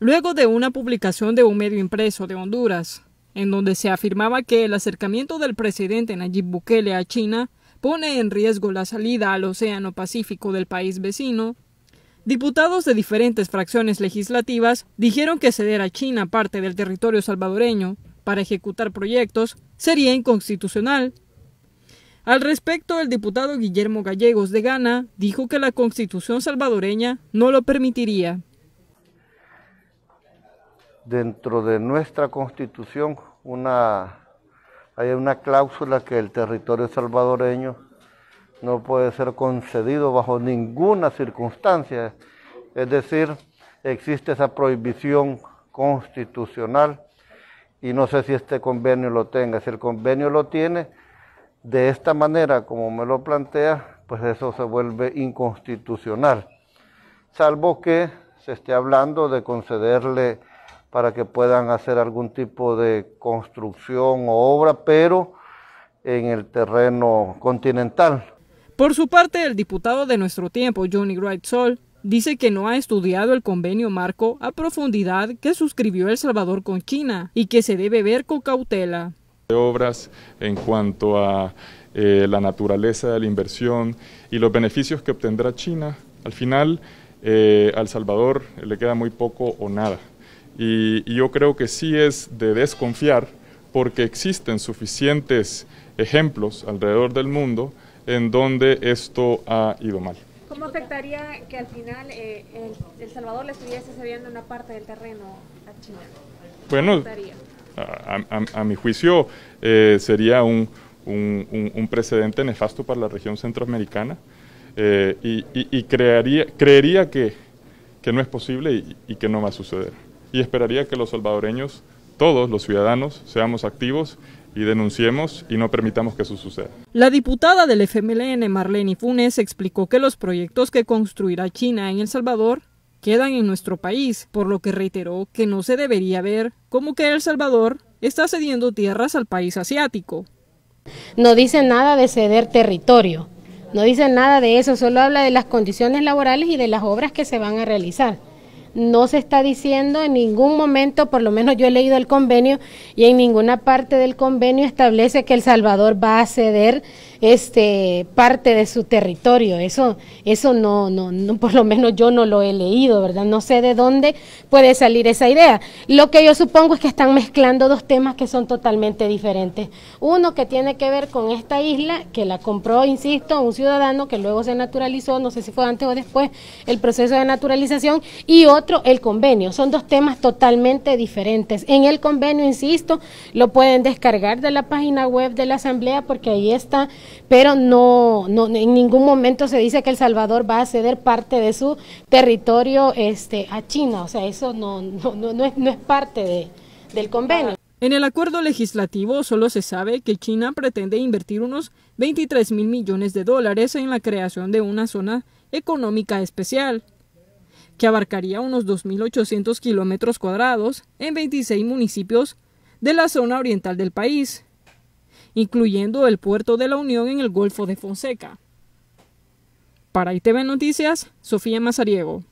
luego de una publicación de un medio impreso de Honduras, en donde se afirmaba que el acercamiento del presidente Nayib Bukele a China pone en riesgo la salida al Océano Pacífico del país vecino, diputados de diferentes fracciones legislativas dijeron que ceder a China parte del territorio salvadoreño para ejecutar proyectos sería inconstitucional. Al respecto, el diputado Guillermo Gallegos de Ghana dijo que la constitución salvadoreña no lo permitiría dentro de nuestra constitución una, hay una cláusula que el territorio salvadoreño no puede ser concedido bajo ninguna circunstancia. Es decir, existe esa prohibición constitucional y no sé si este convenio lo tenga. Si el convenio lo tiene, de esta manera como me lo plantea, pues eso se vuelve inconstitucional. Salvo que se esté hablando de concederle para que puedan hacer algún tipo de construcción o obra, pero en el terreno continental. Por su parte, el diputado de nuestro tiempo, Johnny Wright Sol, dice que no ha estudiado el convenio marco a profundidad que suscribió El Salvador con China y que se debe ver con cautela. De obras en cuanto a eh, la naturaleza de la inversión y los beneficios que obtendrá China, al final eh, al Salvador le queda muy poco o nada. Y, yo creo que sí es de desconfiar porque existen suficientes ejemplos alrededor del mundo en donde esto ha ido mal. ¿Cómo afectaría que al final eh, el, Salvador le estuviese cediendo una parte del terreno a China? Bueno, a, mi juicio eh, sería un, precedente nefasto para la región centroamericana eh, y, crearía, creería que, no es posible y que no va a suceder y esperaría que los salvadoreños, todos los ciudadanos, seamos activos y denunciemos y no permitamos que eso suceda. La diputada del FMLN, Marlene Funes, explicó que los proyectos que construirá China en El Salvador quedan en nuestro país, por lo que reiteró que no se debería ver como que El Salvador está cediendo tierras al país asiático. No dice nada de ceder territorio, no dice nada de eso, solo habla de las condiciones laborales y de las obras que se van a realizar no se está diciendo en ningún momento, por lo menos yo he leído el convenio y en ninguna parte del convenio establece que El Salvador va a ceder este parte de su territorio. Eso, eso no, no, por lo menos yo no lo he leído, ¿verdad? No sé de dónde puede salir esa idea. Lo que yo supongo es que están mezclando dos temas que son totalmente diferentes. Uno que tiene que ver con esta isla, que la compró, insisto, un ciudadano que luego se naturalizó, no sé si fue antes o después el proceso de naturalización, y otro, el convenio. Son dos temas totalmente diferentes. En el convenio, insisto, lo pueden descargar de la página web de la Asamblea porque ahí está pero no, no, en ningún momento se dice que El Salvador va a ceder parte de su territorio este, a China, o sea, eso no, no, no es, no es parte de, del convenio. En el acuerdo legislativo solo se sabe que China pretende invertir unos 23 mil millones de dólares en la creación de una zona económica especial, que abarcaría unos 2.800 kilómetros cuadrados en 26 municipios de la zona oriental del país incluyendo el puerto de la Unión en el Golfo de Fonseca. Para ITV Noticias, Sofía Mazariego.